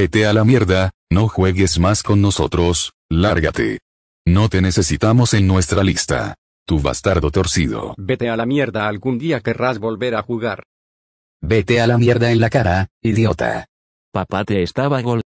Vete a la mierda, no juegues más con nosotros, lárgate. No te necesitamos en nuestra lista. Tu bastardo torcido. Vete a la mierda, algún día querrás volver a jugar. Vete a la mierda en la cara, idiota. Papá te estaba gol.